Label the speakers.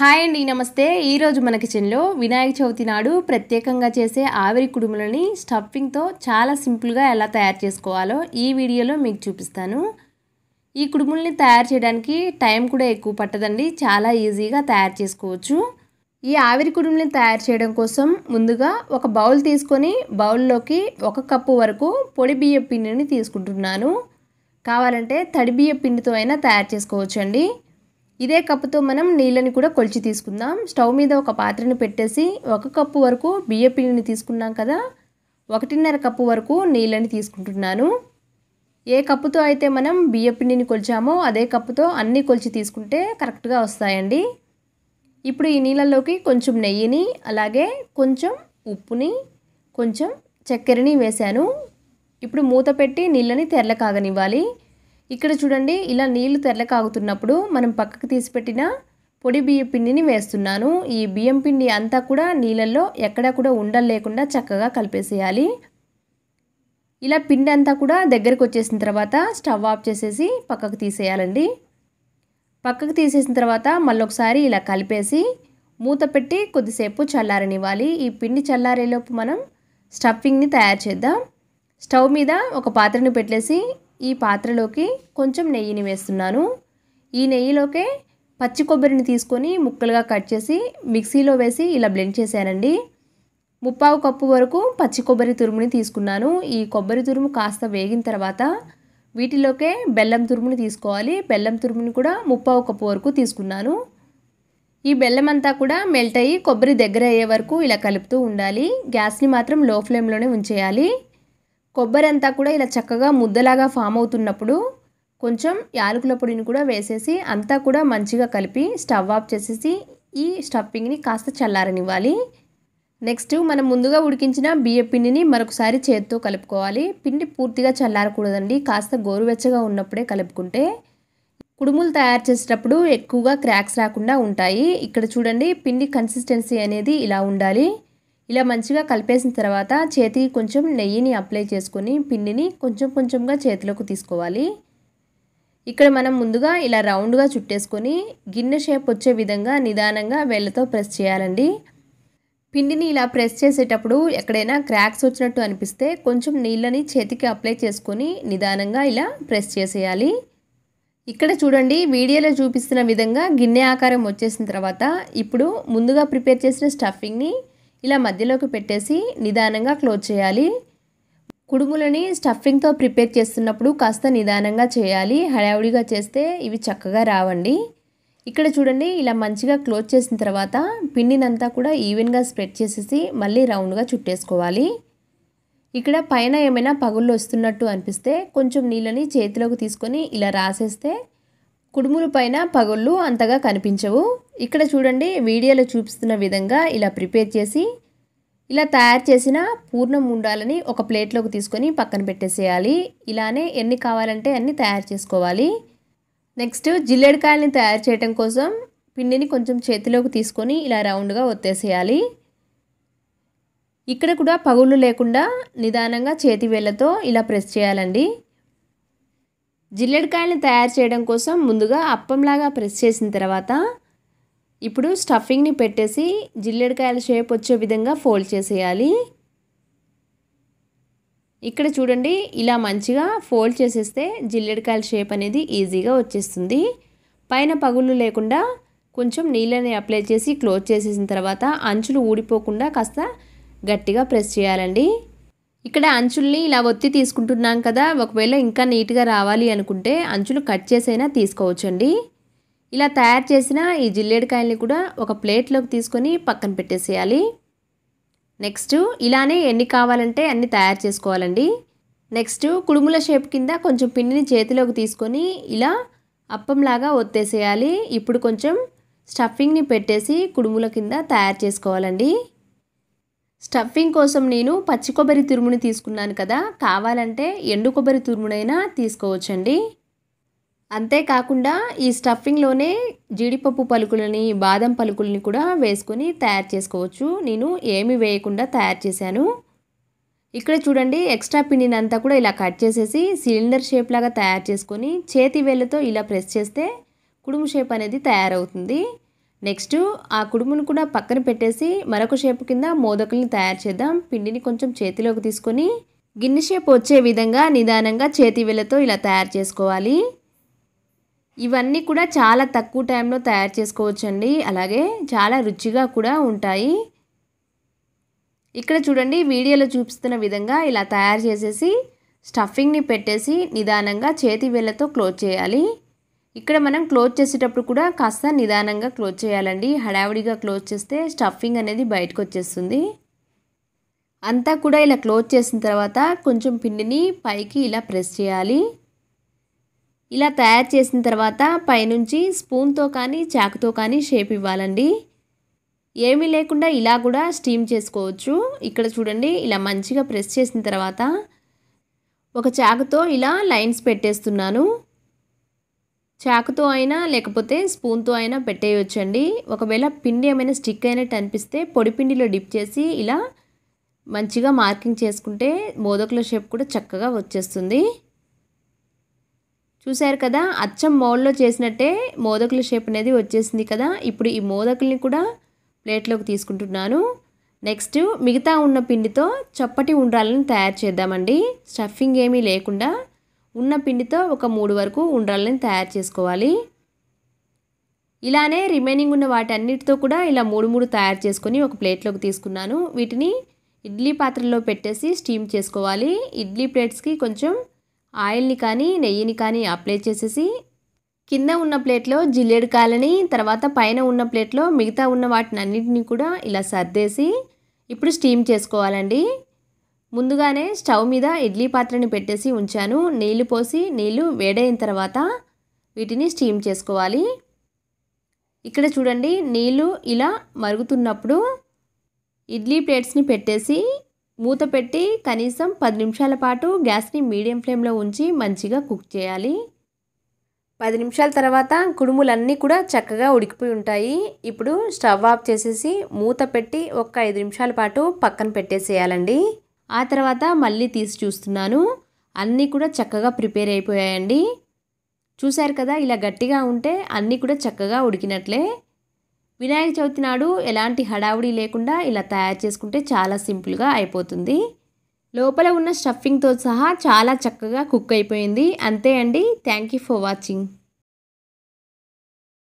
Speaker 1: hi అండి నమస్తే ఈరోజు మన కిచెన్లో వినాయక చవితి నాడు ప్రత్యేకంగా చేసే ఆవిరి కుడుములని స్టఫింగ్తో చాలా సింపుల్గా ఎలా తయారు చేసుకోవాలో ఈ వీడియోలో మీకు చూపిస్తాను ఈ కుడుముల్ని తయారు చేయడానికి టైం కూడా ఎక్కువ పట్టదండి చాలా ఈజీగా తయారు చేసుకోవచ్చు ఈ ఆవిరి కుడుముల్ని తయారు చేయడం కోసం ముందుగా ఒక బౌల్ తీసుకొని బౌల్లోకి ఒక కప్పు వరకు పొడి బియ్య పిండిని తీసుకుంటున్నాను కావాలంటే తడి బియ్య పిండితో అయినా తయారు చేసుకోవచ్చండి ఇదే కప్పుతో మనం నీళ్ళని కూడా కొలిచి తీసుకుందాం స్టవ్ మీద ఒక పాత్రని పెట్టేసి ఒక కప్పు వరకు బియ్య పిండిని తీసుకున్నాం కదా ఒకటిన్నర కప్పు వరకు నీళ్ళని తీసుకుంటున్నాను ఏ కప్పుతో అయితే మనం బియ్య పిండిని కొలిచామో అదే కప్పుతో అన్నీ కొలిచి తీసుకుంటే కరెక్ట్గా వస్తాయండి ఇప్పుడు ఈ నీళ్ళల్లోకి కొంచెం నెయ్యిని అలాగే కొంచెం ఉప్పుని కొంచెం చక్కెరని వేశాను ఇప్పుడు మూత పెట్టి నీళ్ళని తెరల ఇక్కడ చూడండి ఇలా నీళ్లు తెరల కాగుతున్నప్పుడు మనం పక్కకు తీసిపెట్టిన పొడి బియ్యం పిండిని వేస్తున్నాను ఈ బియ్యం పిండి అంతా కూడా నీళ్ళల్లో ఎక్కడా కూడా ఉండలు లేకుండా చక్కగా కలిపేసేయాలి ఇలా పిండి అంతా కూడా దగ్గరకు వచ్చేసిన తర్వాత స్టవ్ ఆఫ్ చేసేసి పక్కకు తీసేయాలండి పక్కకు తీసేసిన తర్వాత మళ్ళొకసారి ఇలా కలిపేసి మూత పెట్టి కొద్దిసేపు చల్లారనివ్వాలి ఈ పిండి చల్లారేలోపు మనం స్టఫింగ్ని తయారు చేద్దాం స్టవ్ మీద ఒక పాత్రని పెట్టేసి ఈ పాత్రలోకి కొంచెం నెయ్యిని వేస్తున్నాను ఈ నెయ్యిలోకే పచ్చి కొబ్బరిని తీసుకొని ముక్కలుగా కట్ చేసి మిక్సీలో వేసి ఇలా బ్లెండ్ చేశానండి ముప్పావు కప్పు వరకు పచ్చి కొబ్బరి తురుముని తీసుకున్నాను ఈ కొబ్బరి తురుము కాస్త వేగిన తర్వాత వీటిలోకే బెల్లం తురుముని తీసుకోవాలి బెల్లం తురుముని కూడా ముప్పావు కప్పు వరకు తీసుకున్నాను ఈ బెల్లం అంతా కూడా మెల్ట్ అయ్యి కొబ్బరి దగ్గర అయ్యే వరకు ఇలా కలుపుతూ ఉండాలి గ్యాస్ని మాత్రం లో ఫ్లేమ్లోనే ఉంచేయాలి కొబ్బరి అంతా కూడా ఇలా చక్కగా ముద్దలాగా ఫామ్ అవుతున్నప్పుడు కొంచెం యాలకుల పొడిని కూడా వేసేసి అంతా కూడా మంచిగా కలిపి స్టవ్ ఆఫ్ చేసేసి ఈ స్టఫింగ్ని కాస్త చల్లారనివ్వాలి నెక్స్ట్ మనం ముందుగా ఉడికించిన బియ్య పిండిని మరొకసారి చేతితో కలుపుకోవాలి పిండి పూర్తిగా చల్లారకూడదండి కాస్త గోరువెచ్చగా ఉన్నప్పుడే కలుపుకుంటే కుడుములు తయారు చేసేటప్పుడు ఎక్కువగా క్రాక్స్ రాకుండా ఉంటాయి ఇక్కడ చూడండి పిండి కన్సిస్టెన్సీ అనేది ఇలా ఉండాలి ఇలా మంచిగా కలిపేసిన తర్వాత చేతికి కొంచెం నెయ్యిని అప్లై చేసుకొని పిండిని కొంచెం కొంచెంగా చేతిలోకి తీసుకోవాలి ఇక్కడ మనం ముందుగా ఇలా రౌండ్గా చుట్టేసుకొని గిన్నె షేప్ వచ్చే విధంగా నిదానంగా వెళ్ళతో ప్రెస్ చేయాలండి పిండిని ఇలా ప్రెస్ చేసేటప్పుడు ఎక్కడైనా క్రాక్స్ వచ్చినట్టు అనిపిస్తే కొంచెం నీళ్ళని చేతికి అప్లై చేసుకొని నిదానంగా ఇలా ప్రెస్ చేసేయాలి ఇక్కడ చూడండి వీడియోలో చూపిస్తున్న విధంగా గిన్నె ఆకారం వచ్చేసిన తర్వాత ఇప్పుడు ముందుగా ప్రిపేర్ చేసిన స్టఫింగ్ని ఇలా మధ్యలోకి పెట్టేసి నిదానంగా క్లోజ్ చేయాలి కుడుములని స్టఫింగ్తో ప్రిపేర్ చేస్తున్నప్పుడు కాస్త నిదానంగా చేయాలి హడావుడిగా చేస్తే ఇవి చక్కగా రావండి ఇక్కడ చూడండి ఇలా మంచిగా క్లోజ్ చేసిన తర్వాత పిండినంతా కూడా ఈవెన్గా స్ప్రెడ్ చేసేసి మళ్ళీ రౌండ్గా చుట్టేసుకోవాలి ఇక్కడ పైన ఏమైనా పగుళ్ళు వస్తున్నట్టు అనిపిస్తే కొంచెం నీళ్ళని చేతిలోకి తీసుకొని ఇలా రాసేస్తే కుడుములు పైన పగుళ్ళు అంతగా కనిపించవు ఇక్కడ చూడండి వీడియోలో చూపిస్తున్న విధంగా ఇలా ప్రిపేర్ చేసి ఇలా తయారు చేసిన పూర్ణం ఉండాలని ఒక ప్లేట్లోకి తీసుకొని పక్కన పెట్టేసేయాలి ఇలానే ఎన్ని కావాలంటే అన్ని తయారు చేసుకోవాలి నెక్స్ట్ జిల్లేడికాయలని తయారు చేయడం కోసం పిండిని కొంచెం చేతిలోకి తీసుకొని ఇలా రౌండ్గా ఒత్తేసేయాలి ఇక్కడ కూడా పగుళ్ళు లేకుండా నిదానంగా చేతి వేళ్ళతో ఇలా ప్రెస్ చేయాలండి జిల్లెడకాయలను తయారు చేయడం కోసం ముందుగా అప్పంలాగా ప్రెస్ చేసిన తర్వాత ఇప్పుడు స్టఫింగ్ని పెట్టేసి జిల్లెడకాయల షేప్ వచ్చే విధంగా ఫోల్డ్ చేసేయాలి ఇక్కడ చూడండి ఇలా మంచిగా ఫోల్డ్ చేసేస్తే జిల్లెడకాయల షేప్ అనేది ఈజీగా వచ్చేస్తుంది పైన పగుళ్ళు లేకుండా కొంచెం నీళ్ళని అప్లై చేసి క్లోజ్ చేసేసిన తర్వాత అంచులు ఊడిపోకుండా కాస్త గట్టిగా ప్రెస్ చేయాలండి ఇక్కడ అంచుల్ని ఇలా ఒత్తి తీసుకుంటున్నాం కదా ఒకవేళ ఇంకా నీట్గా రావాలి అనుకుంటే అంచులు కట్ చేసైనా తీసుకోవచ్చండి ఇలా తయారు చేసిన ఈ జిల్లేడుకాయల్ని కూడా ఒక ప్లేట్లోకి తీసుకొని పక్కన పెట్టేసేయాలి నెక్స్ట్ ఇలానే ఎన్ని కావాలంటే అన్ని తయారు చేసుకోవాలండి నెక్స్ట్ కుడుముల షేప్ కింద కొంచెం పిండిని చేతిలోకి తీసుకొని ఇలా అప్పంలాగా ఒత్తేసేయాలి ఇప్పుడు కొంచెం స్టఫింగ్ని పెట్టేసి కుడుముల కింద తయారు చేసుకోవాలండి స్టఫింగ్ కోసం నేను పచ్చి కొబ్బరి తురుముని తీసుకున్నాను కదా కావాలంటే ఎండు కొబ్బరి తురుమునైనా తీసుకోవచ్చండి అంతేకాకుండా ఈ స్టఫింగ్లోనే జీడిపప్పు పలుకులని బాదం పలుకులని కూడా వేసుకొని తయారు చేసుకోవచ్చు నేను ఏమి వేయకుండా తయారు చేశాను ఇక్కడ చూడండి ఎక్స్ట్రా పిండిని అంతా కూడా ఇలా కట్ చేసేసి సిలిండర్ షేప్ లాగా తయారు చేసుకొని చేతి వేళ్ళతో ఇలా ప్రెస్ చేస్తే కుడుము షేప్ అనేది తయారవుతుంది నెక్స్ట్ ఆ కుడుమును కూడా పక్కన పెట్టేసి మరొక షేప్ కింద మోదకుల్ని తయారు చేద్దాం పిండిని కొంచెం చేతిలోకి తీసుకొని గిన్నె షేప్ వచ్చే విధంగా నిదానంగా చేతి వేళ్ళతో ఇలా తయారు చేసుకోవాలి ఇవన్నీ కూడా చాలా తక్కువ టైంలో తయారు చేసుకోవచ్చండి అలాగే చాలా రుచిగా కూడా ఉంటాయి ఇక్కడ చూడండి వీడియోలో చూపిస్తున్న విధంగా ఇలా తయారు చేసేసి స్టఫింగ్ని పెట్టేసి నిదానంగా చేతి వేళ్ళతో క్లోజ్ చేయాలి ఇక్కడ మనం క్లోజ్ చేసేటప్పుడు కూడా కాస్త నిదానంగా క్లోజ్ చేయాలండి హడావిడిగా క్లోజ్ చేస్తే స్టఫింగ్ అనేది బయటకు వచ్చేస్తుంది అంతా కూడా ఇలా క్లోజ్ చేసిన తర్వాత కొంచెం పిండిని పైకి ఇలా ప్రెస్ చేయాలి ఇలా తయారు చేసిన తర్వాత పైనుంచి స్పూన్తో కానీ చాకుతో కానీ షేప్ ఇవ్వాలండి ఏమీ లేకుండా ఇలా కూడా స్టీమ్ చేసుకోవచ్చు ఇక్కడ చూడండి ఇలా మంచిగా ప్రెస్ చేసిన తర్వాత ఒక చాకుతో ఇలా లైన్స్ పెట్టేస్తున్నాను చాకుతో అయినా లేకపోతే స్పూన్తో అయినా పెట్టేయొచ్చండి ఒకవేళ పిండి ఏమైనా స్టిక్ అయినట్టు అనిపిస్తే పొడి పిండిలో డిప్ చేసి ఇలా మంచిగా మార్కింగ్ చేసుకుంటే మోదకుల షేప్ కూడా చక్కగా వచ్చేస్తుంది చూశారు కదా అచ్చం మోల్లో చేసినట్టే మోదకుల షేప్ అనేది వచ్చేసింది కదా ఇప్పుడు ఈ మోదకుల్ని కూడా ప్లేట్లోకి తీసుకుంటున్నాను నెక్స్ట్ మిగతా ఉన్న పిండితో చప్పటి ఉండ్రాలను తయారు చేద్దామండి స్టఫింగ్ ఏమీ లేకుండా ఉన్న పిండితో ఒక మూడు వరకు ఉండ్రాలని తయారు చేసుకోవాలి ఇలానే రిమైనింగ్ ఉన్న వాటన్నిటితో కూడా ఇలా మూడు మూడు తయారు చేసుకొని ఒక ప్లేట్లోకి తీసుకున్నాను వీటిని ఇడ్లీ పాత్రలో పెట్టేసి స్టీమ్ చేసుకోవాలి ఇడ్లీ ప్లేట్స్కి కొంచెం ఆయిల్ని కానీ నెయ్యిని కానీ అప్లై చేసేసి కింద ఉన్న ప్లేట్లో జిల్లేడు కాలని తర్వాత పైన ఉన్న ప్లేట్లో మిగతా ఉన్న వాటిని అన్నిటిని కూడా ఇలా సర్దేసి ఇప్పుడు స్టీమ్ చేసుకోవాలండి ముందుగానే స్టవ్ మీద ఇడ్లీ పాత్రని పెట్టేసి ఉంచాను నీళ్లు పోసి నీళ్లు వేడైన తర్వాత వీటిని స్టీమ్ చేసుకోవాలి ఇక్కడ చూడండి నీళ్లు ఇలా మరుగుతున్నప్పుడు ఇడ్లీ ప్లేట్స్ని పెట్టేసి మూత పెట్టి కనీసం పది నిమిషాల పాటు గ్యాస్ని మీడియం ఫ్లేమ్లో ఉంచి మంచిగా కుక్ చేయాలి పది నిమిషాల తర్వాత కుడుములన్నీ కూడా చక్కగా ఉడికిపోయి ఉంటాయి ఇప్పుడు స్టవ్ ఆఫ్ చేసేసి మూత పెట్టి ఒక ఐదు నిమిషాల పాటు పక్కన పెట్టేసేయాలండి ఆ తర్వాత మళ్ళీ తీసి చూస్తున్నాను అన్నీ కూడా చక్కగా ప్రిపేర్ అయిపోయాయండి చూశారు కదా ఇలా గట్టిగా ఉంటే అన్నీ కూడా చక్కగా ఉడికినట్లే వినాయక చవితి నాడు ఎలాంటి హడావుడి లేకుండా ఇలా తయారు చేసుకుంటే చాలా సింపుల్గా అయిపోతుంది లోపల ఉన్న స్టఫింగ్తో సహా చాలా చక్కగా కుక్ అయిపోయింది అంతే అండి థ్యాంక్ యూ ఫర్ వాచింగ్